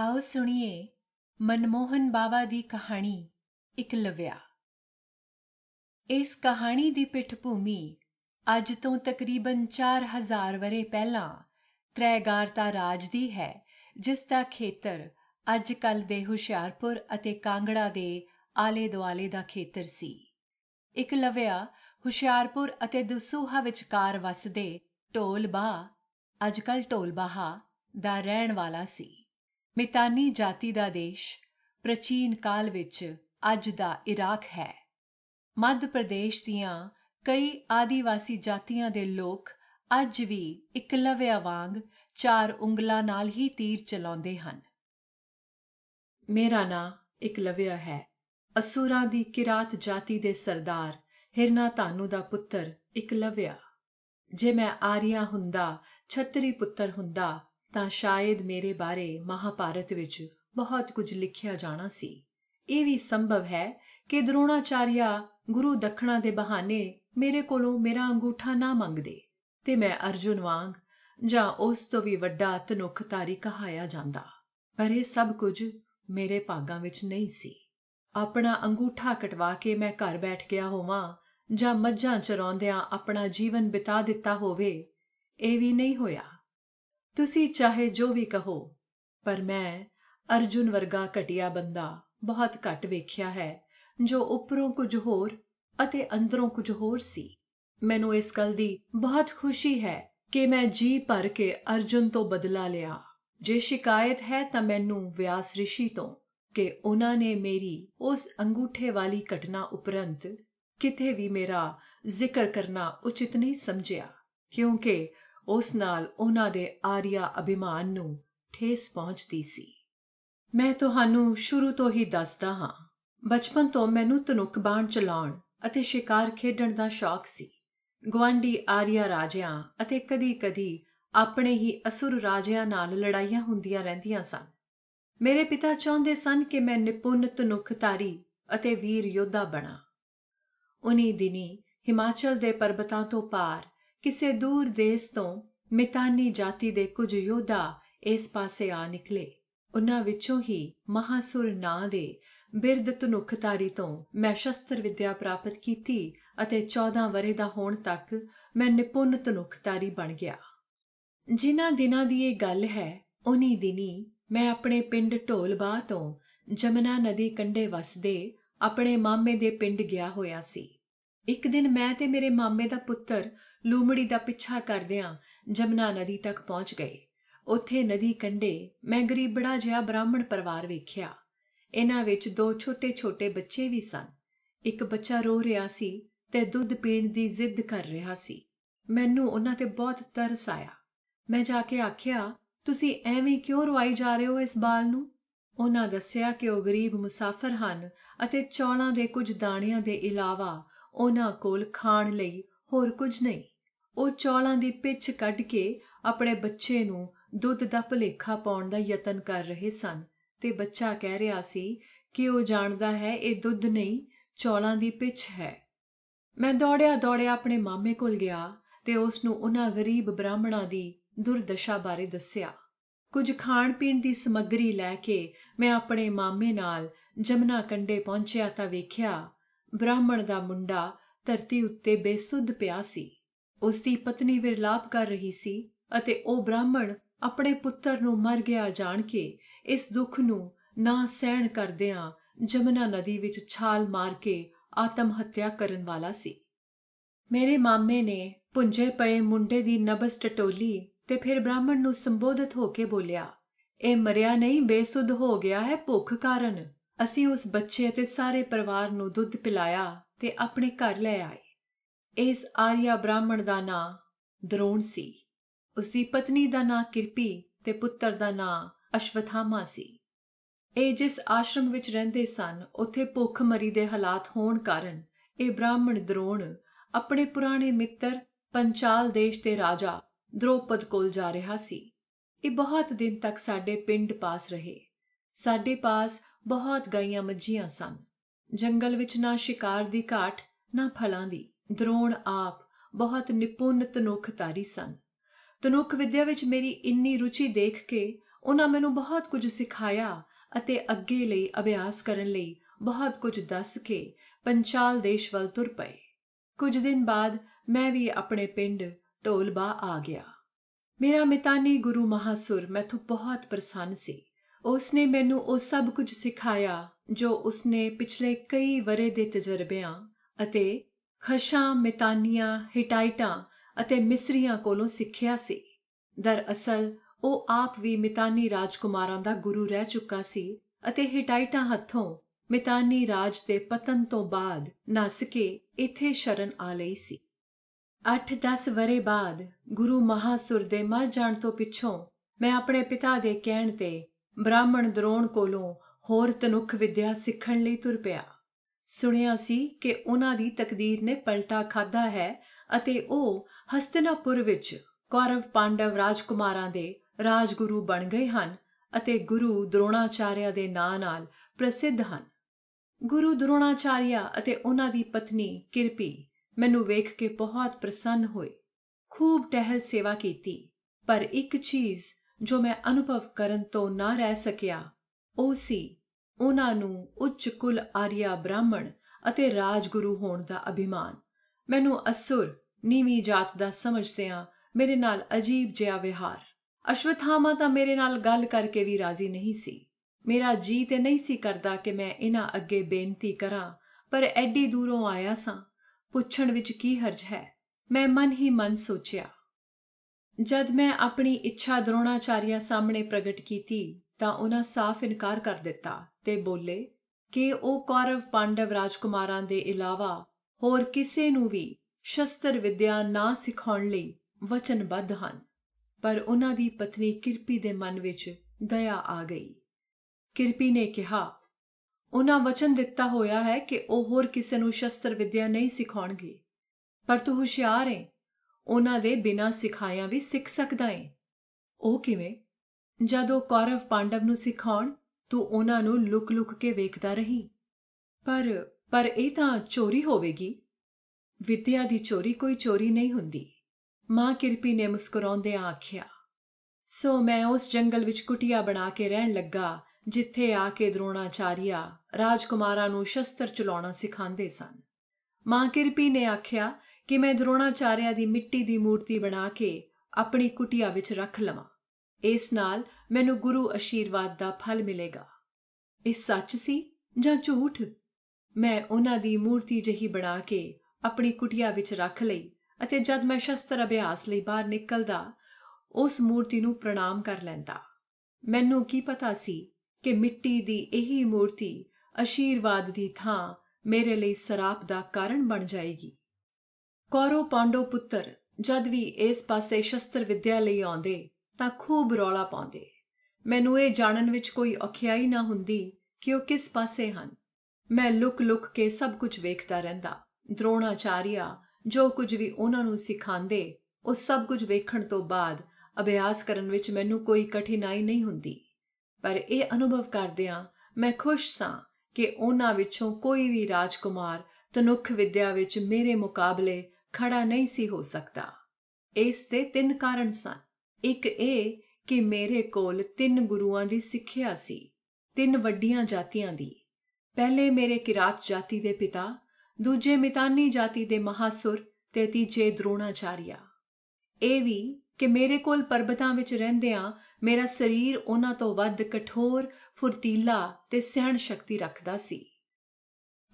ਆਓ ਸੁਣੀਏ ਮਨਮੋਹਨ ਬਾਵਾ ਦੀ ਕਹਾਣੀ ਇਕਲਵਿਆ ਇਸ ਕਹਾਣੀ ਦੀ ਪਿੱਠ ਅੱਜ ਤੋਂ ਤਕਰੀਬਨ 4000 ਵਰੇ ਪਹਿਲਾਂ ਤ੍ਰੈਗਾਰਤਾ ਰਾਜ ਦੀ ਹੈ ਜਿਸ ਦਾ ਖੇਤਰ ਅੱਜ ਕੱਲ ਦੇ ਹੁਸ਼ਿਆਰਪੁਰ ਅਤੇ ਕਾਂਗੜਾ ਦੇ ਆਲੇ ਦੁਆਲੇ ਦਾ ਖੇਤਰ ਸੀ ਇਕਲਵਿਆ ਹੁਸ਼ਿਆਰਪੁਰ ਅਤੇ ਦਸੂਹਾ ਵਿਚਕਾਰ ਵਸਦੇ ਟੋਲਬਾ ਅੱਜ ਕੱਲ ਢੋਲਬਾਹਾ ਦਾ ਰਹਿਣ ਵਾਲਾ ਸੀ ਮਿਤਾਨੀ ਜਾਤੀ ਦਾ ਦੇਸ਼ ਪ੍ਰਾਚੀਨ ਕਾਲ ਵਿੱਚ ਅੱਜ ਦਾ ਇਰਾਕ ਹੈ ਮੱਧ ਪ੍ਰਦੇਸ਼ ਦੀਆਂ ਕਈ ਆਦੀਵਾਸੀ ਜਾਤੀਆਂ ਦੇ ਲੋਕ ਅੱਜ ਵੀ ਇਕਲਵਿਆ ਵਾਂਗ ਚਾਰ ਉਂਗਲਾਂ ਨਾਲ ਹੀ ਤੀਰ ਚਲਾਉਂਦੇ ਹਨ ਮੇਰਾ ਨਾਂ ਇਕਲਵਿਆ ਹੈ ਅਸੂਰਾਂ ਦੀ ਕਿਰਾਤ ਜਾਤੀ ਦੇ ਸਰਦਾਰ ਹਿਰਨਾ ਤਾਨੂ ਦਾ ਪੁੱਤਰ ਇਕਲਵਿਆ ਜੇ ਮੈਂ ਆਰੀਆ ਹੁੰਦਾ ਛਤਰੀ ਪੁੱਤਰ ਹੁੰਦਾ ਤਾਂ ਸ਼ਾਇਦ ਮੇਰੇ ਬਾਰੇ ਮਹਾਭਾਰਤ ਵਿੱਚ ਬਹੁਤ ਕੁਝ ਲਿਖਿਆ ਜਾਣਾ ਸੀ ਇਹ ਵੀ ਸੰਭਵ ਹੈ ਕਿ ਦਰੋਣਾਚਾਰਿਆ ਗੁਰੂ ਦੱਖਣਾ ਦੇ ਬਹਾਨੇ ਮੇਰੇ ਕੋਲੋਂ ਮੇਰਾ ਅੰਗੂਠਾ ਨਾ ਮੰਗਦੇ ਤੇ ਮੈਂ ਅਰਜੁਨ ਵਾਂਗ ਜਾਂ ਉਸ ਤੋਂ ਵੀ ਵੱਡਾ ਤਨੁਖਤਾਰੀ ਕਹਾਇਆ ਜਾਂਦਾ ਪਰ ਇਹ ਸਭ ਕੁਝ ਮੇਰੇ ਭਾਗਾਂ ਵਿੱਚ ਨਹੀਂ ਸੀ ਆਪਣਾ ਅੰਗੂਠਾ ਕਟਵਾ ਕੇ ਮੈਂ ਘਰ ਬੈਠ ਗਿਆ ਹੋਵਾਂ ਜਾਂ ਮੱਝਾਂ ਚਰਾਉਂਦਿਆਂ ਆਪਣਾ ਜੀਵਨ ਬਿਤਾ ਦਿੱਤਾ ਹੋਵੇ ਇਹ ਵੀ ਨਹੀਂ ਹੋਇਆ ਤੁਸੀਂ ਚਾਹੇ ਜੋ ਵੀ ਕਹੋ ਪਰ ਮੈਂ ਅਰਜੁਨ ਵਰਗਾ ਘਟਿਆ ਬੰਦਾ ਬਹੁਤ ਘੱਟ ਵੇਖਿਆ ਹੈ ਜੋ ਉੱਪਰੋਂ ਕੁਝ ਹੋਰ ਅਤੇ ਅੰਦਰੋਂ ਕੁਝ ਹੋਰ ਸੀ ਮੈਨੂੰ ਇਸ ਗੱਲ ਦੀ ਬਹੁਤ ਖੁਸ਼ੀ ਹੈ ਕਿ ਮੈਂ ਜੀ ਭਰ ਕੇ ਅਰਜੁਨ ਤੋਂ ਬਦਲਾ ਲਿਆ ਜੇ ਸ਼ਿਕਾਇਤ ਹੈ ਤਾਂ ਮੈਨੂੰ ਵਿਆਸ ઋષਿ ਤੋਂ ਕਿ ਉਹਨਾਂ ਨੇ ਮੇਰੀ ਉਸ ਅੰਗੂਠੇ ਵਾਲੀ ਘਟਨਾ ਉਪਰੰਤ ਕਿਤੇ ਵੀ ਮੇਰਾ ਜ਼ਿਕਰ ਕਰਨਾ ਉਚਿਤ ਨਹੀਂ ਸਮਝਿਆ ਕਿਉਂਕਿ ਉਸ ਨਾਲ ਉਹਨਾਂ ਦੇ ਆਰੀਆ ਅਭਿਮਾਨ ਨੂੰ ਠੇਸ ਪਹੁੰਚਦੀ ਸੀ ਮੈਂ ਤੁਹਾਨੂੰ ਸ਼ੁਰੂ ਤੋਂ ਹੀ ਦੱਸਦਾ ਹਾਂ ਬਚਪਨ ਤੋਂ ਮੈਨੂੰ ਤਨੁਕ ਬਾਣ ਚਲਾਉਣ ਅਤੇ ਸ਼ਿਕਾਰ ਖੇਡਣ ਦਾ ਸ਼ੌਕ ਸੀ ਗਵਾਂਡੀ ਆਰੀਆ ਰਾਜਿਆਂ ਅਤੇ ਕਦੀ-ਕਦੀ ਆਪਣੇ ਹੀ ਅਸੁਰ ਰਾਜਿਆਂ ਨਾਲ ਲੜਾਈਆਂ ਹੁੰਦੀਆਂ ਰਹਿੰਦੀਆਂ ਸਨ ਮੇਰੇ ਪਿਤਾ ਚਾਹੁੰਦੇ ਸਨ ਕਿ ਮੈਂ ਨਿਪੁੰਨ ਤਨੁਖਤਾਰੀ ਅਤੇ ਵੀਰ ਯੋਧਾ ਬਣਾ ਉਨੀ ਦਿਨੀ ਹਿਮਾਚਲ ਦੇ ਪਰਬਤਾਂ ਤੋਂ ਪਾਰ ਕਿਸੇ ਦੂਰ ਦੇਸ਼ ਤੋਂ ਮਿਤਾਨੀ ਜਾਤੀ ਦੇ ਕੁਝ ਯੋਧਾ ਇਸ ਪਾਸੇ ਆ ਨਿਕਲੇ ਉਹਨਾਂ ਵਿੱਚੋਂ ਹੀ ਮਹਾਸੁਰ ਨਾਂ ਦੇ ਬਿਰਦ ਤਨੁਖਤਾਰੀ ਤੋਂ ਮੈਂ ਸ਼ਸਤਰ ਵਿਦਿਆ ਪ੍ਰਾਪਤ ਕੀਤੀ ਅਤੇ 14 ਵਰੇ ਦਾ ਹੋਣ ਤੱਕ ਮੈਂ ਨਿਪੁੰਨ ਤਨੁਖਤਾਰੀ ਬਣ ਗਿਆ ਜਿਨ੍ਹਾਂ ਦਿਨਾਂ ਦੀ ਇਹ ਗੱਲ ਹੈ ਉਨੀ ਦਿਨੀ ਮੈਂ ਆਪਣੇ ਪਿੰਡ ਢੋਲਬਾ ਤੋਂ ਜਮਨਾ ਨਦੀ ਕੰਢੇ ਵਸਦੇ ਆਪਣੇ ਮਾਮੇ ਦੇ ਪਿੰਡ ਗਿਆ ਹੋਇਆ ਸੀ ਇੱਕ ਦਿਨ ਮੈਂ ਤੇ ਮੇਰੇ ਮਾਮੇ ਦਾ ਪੁੱਤਰ ਲੂਮੜੀ ਦਾ ਪਿੱਛਾ ਕਰਦਿਆਂ ਜਮਨਾ ਨਦੀ ਤੱਕ ਪਹੁੰਚ ਗਏ ਉੱਥੇ ਨਦੀ ਕੰਢੇ ਮੈਂ ਗਰੀਬੜਾ ਜਿਹਾ ਬ੍ਰਾਹਮਣ ਪਰਿਵਾਰ ਵੇਖਿਆ ਇਹਨਾਂ ਵਿੱਚ ਦੋ ਛੋਟੇ-ਛੋਟੇ ਬੱਚੇ ਵੀ ਸਨ ਇੱਕ ਬੱਚਾ ਰੋ ਰਿਹਾ ਸੀ ਤੇ ਦੁੱਧ ਪੀਣ ਦੀ ਜ਼ਿੱਦ ਕਰ ਰਿਹਾ ਸੀ ਮੈਨੂੰ ਉਹਨਾਂ ਤੇ ਬਹੁਤ ਤਰਸ ਆਇਆ ਮੈਂ ਜਾ ਕੇ ਆਖਿਆ ਤੁਸੀਂ ਐਵੇਂ ਕਿਉਂ ਰਵਾਈ ਜਾ ਰਹੇ ਹੋ ਇਸ ਬਾਲ ਨੂੰ ਉਹਨਾਂ ਦੱਸਿਆ ਕਿ ਉਹ ਗਰੀਬ ਮੁਸਾਫਰ ਹਨ ਅਤੇ ਚੌਲਾਂ ਦੇ ਕੁਝ ਦਾਣਿਆਂ ਦੇ ਇਲਾਵਾ ਉਹਨਾਂ ਕੋਲ ਖਾਣ ਲਈ ਹੋਰ ਕੁਝ ਨਹੀਂ ਉਹ ਚੌਲਾਂ ਦੀ ਪਿੱਛ ਕੱਢ ਕੇ ਆਪਣੇ ਬੱਚੇ ਨੂੰ ਦੁੱਧ ਦਾ ਭਲੇਖਾ ਪਾਉਣ ਦਾ ਯਤਨ ਕਰ ਰਹੇ ਸਨ ਤੇ ਬੱਚਾ ਕਹਿ ਰਿਹਾ ਸੀ ਕਿ ਉਹ ਜਾਣਦਾ ਹੈ ਇਹ ਦੁੱਧ ਨਹੀਂ ਚੌਲਾਂ ਦੀ ਪਿੱਛ ਹੈ ਮੈਂ ਦੌੜਿਆ ਦੌੜਿਆ ਆਪਣੇ ਮਾਮੇ ਕੋਲ ਗਿਆ ਤੇ ਉਸ ਨੂੰ ਉਹਨਾਂ ਗਰੀਬ ਬ੍ਰਾਹਮਣਾਂ ਦੀ ਦੁਰਦਸ਼ਾ ਬਾਰੇ ਦੱਸਿਆ ਕੁਝ ਖਾਣ ਪੀਣ ਦੀ ਸਮੱਗਰੀ ਲੈ ਕੇ ਮੈਂ ਆਪਣੇ ਮਾਮੇ ਨਾਲ ਜਮਨਾ ਕੰਡੇ ਪਹੁੰਚਿਆ ਤਾਂ ਵੇਖਿਆ ਬ੍ਰਾਹਮਣ ਦਾ ਮੁੰਡਾ ਧਰਤੀ ਉੱਤੇ ਬੇਸੁੱਧ ਪਿਆ ਸੀ ਉਸ ਦੀ ਪਤਨੀ ਵਿਰਲਾਪ ਕਰ ਰਹੀ ਸੀ ਅਤੇ ਉਹ ਬ੍ਰਾਹਮਣ ਆਪਣੇ ਪੁੱਤਰ ਨੂੰ ਮਰ ਗਿਆ ਜਾਣ ਕੇ ਇਸ ਦੁੱਖ ਨੂੰ ਨਾ ਸਹਿਣ ਕਰਦਿਆਂ ਜਮਨਾ ਨਦੀ ਵਿੱਚ ਛਾਲ ਮਾਰ ਕੇ ਆਤਮ ਹੱਤਿਆ ਕਰਨ ਵਾਲਾ ਸੀ ਮੇਰੇ ਮਾਮੇ ਨੇ ਪੁੰਝੇ ਪਏ ਮੁੰਡੇ ਦੀ ਨਬਸ ਟਟੋਲੀ ਤੇ ਫਿਰ ਬ੍ਰਾਹਮਣ ਨੂੰ ਸੰਬੋਧਿਤ ਹੋ ਕੇ ਬੋਲਿਆ ਇਹ ਮਰਿਆ ਨਹੀਂ ਬੇਸੁੱਧ ਹੋ ਗਿਆ ਹੈ ਭੁੱਖ ਕਾਰਨ ਅਸੀਂ ਉਸ ਬੱਚੇ ਅਤੇ ਸਾਰੇ ਪਰਿਵਾਰ ਨੂੰ ਦੁੱਧ ਪਿਲਾਇਆ ਤੇ ਆਪਣੇ ਘਰ ਲੈ ਆਏ ਇਸ ਆਰੀਆ ਬ੍ਰਾਹਮਣ ਦਾ ਨਾਂ ਦਰੋਣ ਸੀ ਉਸ ਦੀ ਪਤਨੀ ਦਾ ਨਾਂ ਕਿਰਪੀ ਤੇ ਪੁੱਤਰ ਦਾ ਨਾਂ ਅਸ਼ਵਥਾਮਾ ਸੀ ਇਹ ਜਿਸ ਆਸ਼ਰਮ ਵਿੱਚ ਰਹਿੰਦੇ ਸਨ ਉੱਥੇ ਭੁੱਖ ਮਰੀ ਦੇ ਹਾਲਾਤ ਹੋਣ ਕਾਰਨ ਇਹ ਬ੍ਰਾਹਮਣ ਦਰੋਣ ਆਪਣੇ ਪੁਰਾਣੇ ਮਿੱਤਰ ਪੰਚਾਲ ਦੇਸ਼ ਦੇ ਰਾਜਾ ਦ੍ਰੋਪਦ ਕੋਲ ਜਾ ਰਿਹਾ ਸੀ ਇਹ ਬਹੁਤ ਦਿਨ ਤੱਕ ਸਾਡੇ ਪਿੰਡ ਪਾਸ ਰਹੇ ਸਾਡੇ ਪਾਸ ਬਹੁਤ ਗਾਈਆਂ ਮੱਝੀਆਂ ਸਨ ਜੰਗਲ ਵਿੱਚ ਨਾ ਸ਼ਿਕਾਰ ਦੀ ਘਾਟ ਨਾ ਫਲਾਂ ਦੀ ਦਰੋਣ ਆਪ ਬਹੁਤ ਨਿਪੁੰਨ ਤਨੁਖਤਾਰੀ ਸਨ ਤਨੁਖ ਵਿਦਿਆ ਵਿੱਚ ਮੇਰੀ ਇੰਨੀ ਰੁਚੀ ਦੇਖ ਕੇ ਉਹਨਾਂ ਮੈਨੂੰ ਬਹੁਤ ਕੁਝ ਸਿਖਾਇਆ ਅਤੇ ਅੱਗੇ ਲਈ ਅਭਿਆਸ ਕਰਨ ਲਈ ਬਹੁਤ ਕੁਝ ਦੱਸ ਕੇ ਪੰਚਾਲ ਦੇਸ਼ ਵੱਲ ਤੁਰ ਪਏ ਕੁਝ ਦਿਨ ਬਾਅਦ ਮੈਂ ਵੀ ਆਪਣੇ ਪਿੰਡ ਢੋਲਬਾ ਆ ਗਿਆ ਮੇਰਾ ਮਿਤਾਨੀ ਗੁਰੂ ਮਹਾਸੁਰ ਮੈਥੋਂ ਬਹੁਤ ਪ੍ਰਸੰਨ ਸੀ ਉਸ ਨੇ ਮੈਨੂੰ ਉਹ ਸਭ ਕੁਝ ਸਿਖਾਇਆ ਜੋ ਉਸ ਨੇ ਪਿਛਲੇ ਕਈ ਵਰੇ ਦੇ ਤਜਰਬਿਆਂ ਅਤੇ ਖਸ਼ਾਂ ਮਿਤਾਨੀਆਂ ਹਿਟਾਈਟਾਂ ਅਤੇ ਮਿਸਰੀਆਂ ਕੋਲੋਂ ਸਿੱਖਿਆ ਸੀ ਦਰਅਸਲ ਉਹ ਆਪ ਵੀ ਮਿਤਾਨੀ ਰਾਜਕੁਮਾਰਾਂ ਦਾ ਗੁਰੂ ਰਹਿ ਚੁੱਕਾ ਸੀ ਅਤੇ ਹਿਟਾਈਟਾਂ ਹੱਥੋਂ ਮਿਤਾਨੀ ਰਾਜ ਦੇ ਪਤਨ ਤੋਂ ਬਾਅਦ ਨਾਸਕੇ ਇੱਥੇ ਸ਼ਰਨ ਆ ਲਈ ਸੀ 8-10 ਵਰੇ ਬਾਅਦ ਗੁਰੂ ਮਹਾਸੁਰ ਦੇ ਮਰ ਜਾਣ ਤੋਂ ਪਿੱਛੋਂ ਮੈਂ ਆਪਣੇ ਪਿਤਾ ਦੇ ਕਹਿਣ ਤੇ ਬ੍ਰਾਹਮਣ ਦਰੋਣ ਕੋਲੋਂ ਹੋਰ ਤਨੁਖ ਵਿਦਿਆ ਸਿੱਖਣ ਲਈ ਤੁਰ ਪਿਆ ਸੁਣਿਆ ਸੀ ਕਿ ਉਹਨਾਂ ਦੀ ਤਕਦੀਰ ਨੇ ਪਲਟਾ ਖਾਦਾ ਹੈ ਅਤੇ ਉਹ ਹਸਤਨਾਪੁਰ ਵਿੱਚ ਕੌਰਵ ਪਾਂਡਵ ਰਾਜਕੁਮਾਰਾਂ ਦੇ ਰਾਜਗੁਰੂ ਬਣ ਗਏ ਹਨ ਅਤੇ ਗੁਰੂ ਦਰੋਣਾਚਾਰਿਆ ਦੇ ਨਾਂ ਨਾਲ ਪ੍ਰਸਿੱਧ ਹਨ ਗੁਰੂ ਦਰੋਣਾਚਾਰਿਆ ਅਤੇ ਉਹਨਾਂ ਦੀ ਪਤਨੀ ਕਿਰਪੀ ਮੈਨੂੰ ਵੇਖ ਕੇ ਬਹੁਤ ਪ੍ਰਸੰਨ ਹੋਏ ਖੂਬ ਟਹਿਲ ਸੇਵਾ ਕੀਤੀ ਪਰ ਇੱਕ ਚੀਜ਼ ਜੋ ਮੈਂ ਅਨੁਭਵ ਕਰਨ ਤੋਂ ਨਾ ਰਹਿ ਸਕਿਆ ਉਹ ਸੀ ਉਹਨਾਂ ਨੂੰ ਉੱਚ ਕੁਲ ਆਰੀਆ ਬ੍ਰਾਹਮਣ ਅਤੇ ਰਾਜਗੁਰੂ ਹੋਣ ਦਾ ਅਭਿਮਾਨ ਮੈਨੂੰ ਅਸੁਰ ਨੀਵੀਂ ਜਾਤ ਦਾ ਸਮਝਦੇ ਆ ਮੇਰੇ ਨਾਲ ਅਜੀਬ ਜਿਹਾ ਵਿਹਾਰ ਅਸ਼ਵਥਾਮਾ ਤਾਂ ਮੇਰੇ ਨਾਲ ਗੱਲ ਕਰਕੇ ਵੀ ਰਾਜ਼ੀ ਨਹੀਂ ਸੀ ਮੇਰਾ ਜੀ ਤੇ ਨਹੀਂ ਸੀ ਕਰਦਾ ਕਿ ਮੈਂ ਇਹਨਾਂ ਅੱਗੇ ਬੇਨਤੀ ਕਰਾਂ ਪਰ ਐਡੀ ਦੂਰੋਂ ਆਇਆ ਸਾਂ ਪੁੱਛਣ ਵਿੱਚ ਕੀ ਹਰਜ ਹੈ ਮੈਂ ਮਨ ਹੀ ਮਨ ਸੋਚਿਆ ਜਦ ਮੈਂ ਆਪਣੀ ਇੱਛਾ ਦਰੋਣਾਚਾਰੀਆ ਸਾਹਮਣੇ ਪ੍ਰਗਟ ਕੀਤੀ ਤਾਂ ਉਹਨਾਂ ਸਾਫ਼ ਇਨਕਾਰ ਕਰ ਦਿੱਤਾ ਤੇ ਬੋਲੇ ਕਿ ਉਹ ਕੌਰਵ ਪਾਂਡਵ ਰਾਜਕੁਮਾਰਾਂ ਦੇ ਇਲਾਵਾ ਹੋਰ ਕਿਸੇ ਨੂੰ ਵੀ ਸ਼ਸਤਰ ਵਿਦਿਆ ਨਾ ਸਿਖਾਉਣ ਲਈ ਵਚਨਬੱਧ ਹਨ ਪਰ ਉਹਨਾਂ ਦੀ ਪਤਨੀ ਕਿਰਪੀ ਦੇ ਮਨ ਵਿੱਚ ਦਇਆ ਆ ਗਈ ਕਿਰਪੀ ਨੇ ਕਿਹਾ ਉਹਨਾਂ ਵਚਨ ਦਿੱਤਾ ਹੋਇਆ ਹੈ ਕਿ ਉਹ ਹੋਰ ਕਿਸੇ ਨੂੰ ਸ਼ਸਤਰ ਵਿਦਿਆ ਨਹੀਂ ਸਿਖਾਉਣਗੇ ਪਰ ਤੂੰ ਹੁਸ਼ਿਆਰ ਹੈ ਉਹਨਾਂ ਦੇ ਬਿਨਾਂ ਸਿਖਾਇਆ ਵੀ ਸਿੱਖ ਸਕਦਾ ਏ ਉਹ ਕਿਵੇਂ ਜਦੋਂ ਕੌਰਵ ਪਾਂਡਵ ਨੂੰ ਸਿਖਾਉਣ ਤੂੰ ਉਹਨਾਂ ਨੂੰ ਲੁਕ-ਲੁਕ ਕੇ ਵੇਖਦਾ ਰਹੀ ਪਰ ਪਰ ਇਹ ਤਾਂ ਚੋਰੀ ਹੋਵੇਗੀ ਵਿਦਿਆ ਦੀ ਚੋਰੀ ਕੋਈ ਚੋਰੀ ਨਹੀਂ ਹੁੰਦੀ ਮਾਂ ਕਿਰਪੀ ਨੇ ਮੁਸਕਰਾਉਂਦੇ ਆਖਿਆ ਸੋ ਮੈਂ ਉਸ ਜੰਗਲ ਵਿੱਚ ਕੁਟਿਆ ਬਣਾ ਕੇ ਰਹਿਣ ਲੱਗਾ ਜਿੱਥੇ ਆ ਕੇ ਦਰੋਣਾਚਾਰੀਆ ਰਾਜਕੁਮਾਰਾਂ ਨੂੰ ਸ਼ਸਤਰ ਚਲਾਉਣਾ ਸਿਖਾਉਂਦੇ ਸਨ ਮਾਂ ਕਿਰਪੀ ਨੇ ਆਖਿਆ ਕਿ ਮੈਂ ਦਰੋਣਾਚਾਰਿਆ ਦੀ ਮਿੱਟੀ ਦੀ ਮੂਰਤੀ ਬਣਾ ਕੇ ਆਪਣੀ ਕੁਟਿਆ ਵਿੱਚ ਰੱਖ ਲਵਾਂ ਇਸ ਨਾਲ ਮੈਨੂੰ ਗੁਰੂ ਅਸ਼ੀਰਵਾਦ ਦਾ ਫਲ ਮਿਲੇਗਾ ਇਹ ਸੱਚ ਸੀ ਜਾਂ ਝੂਠ ਮੈਂ ਉਹਨਾਂ ਦੀ ਮੂਰਤੀ ਜਹੀ ਬਣਾ ਕੇ ਆਪਣੀ ਕੁਟਿਆ ਵਿੱਚ ਰੱਖ ਲਈ ਅਤੇ ਜਦ ਮੈਂ ਸ਼ਸਤਰ ਅਭਿਆਸ ਲਈ ਬਾਹਰ ਨਿਕਲਦਾ ਉਸ ਮੂਰਤੀ ਨੂੰ ਪ੍ਰਣਾਮ ਕਰ ਲੈਂਦਾ ਮੈਨੂੰ ਕੀ ਪਤਾ ਸੀ ਕਿ ਮਿੱਟੀ ਦੀ ਇਹੀ ਮੂਰਤੀ ਅਸ਼ੀਰਵਾਦ ਦੀ ਥਾਂ ਮੇਰੇ ਲਈ ਸਰਾਪ ਦਾ ਕਾਰਨ ਬਣ ਜਾਏਗੀ ਕੌਰੋ ਪਾਂਡੋ ਪੁੱਤਰ ਜਦ ਵੀ ਇਸ ਪਾਸੇ ਸ਼ਸਤਰ ਵਿਦਿਆ ਲਈ ਆਉਂਦੇ ਤਾਂ ਖੂਬ ਰੌਲਾ ਪਾਉਂਦੇ ਮੈਨੂੰ ਇਹ ਜਾਣਨ ਵਿੱਚ ਕੋਈ ਔਖਿਆਈ ਨਾ ਹੁੰਦੀ ਕਿ ਉਹ ਕਿਸ ਪਾਸੇ ਹਨ ਮੈਂ ਲੁਕ-ਲੁਕ ਕੇ ਸਭ ਕੁਝ ਵੇਖਦਾ ਰਹਿੰਦਾ ਦਰੋਣਾਚਾਰੀਆ ਜੋ ਕੁਝ ਵੀ ਉਹਨਾਂ ਨੂੰ ਸਿਖਾਉਂਦੇ ਉਹ ਸਭ ਕੁਝ ਵੇਖਣ ਤੋਂ ਬਾਅਦ ਅਭਿਆਸ ਕਰਨ ਵਿੱਚ ਮੈਨੂੰ ਕੋਈ ਕਠਿਨਾਈ ਨਹੀਂ ਹੁੰਦੀ ਪਰ ਇਹ ਅਨੁਭਵ ਕਰਦਿਆਂ ਮੈਂ ਖੁਸ਼ ਸਾਂ ਕਿ ਉਹਨਾਂ ਵਿੱਚੋਂ ਕੋਈ ਵੀ ਰਾਜਕੁਮਾਰ ਤਨੁਖ ਵਿਦਿਆ ਵਿੱਚ ਮੇਰੇ ਮੁਕਾਬਲੇ ਖੜਾ ਨਹੀਂ ਸੀ ਹੋ ਸਕਦਾ ਇਸ ਦੇ ਤਿੰਨ ਕਾਰਨ ਸਨ ਇੱਕ ਇਹ ਕਿ ਮੇਰੇ ਕੋਲ ਤਿੰਨ ਗੁਰੂਆਂ ਦੀ ਸਿੱਖਿਆ ਸੀ ਤਿੰਨ ਵੱਡੀਆਂ ਜਾਤੀਆਂ ਦੀ ਪਹਿਲੇ ਮੇਰੇ ਕਿਰਾਤ ਜਾਤੀ ਦੇ ਪਿਤਾ ਦੂਜੇ ਮਿਤਾਨੀ ਜਾਤੀ ਦੇ ਮਹਾਸੁਰ ਤੇ ਤੀਜੇ ਦ੍ਰੋਣਾਚਾਰੀਆ ਇਹ ਵੀ ਕਿ ਮੇਰੇ ਕੋਲ ਪਰਬਤਾਂ ਵਿੱਚ ਰਹਿੰਦਿਆਂ ਮੇਰਾ ਸਰੀਰ ਉਹਨਾਂ ਤੋਂ ਵੱਧ ਕਠੋਰ ਫੁਰਤੀਲਾ ਤੇ ਸਹਿਣ ਸ਼ਕਤੀ ਰੱਖਦਾ ਸੀ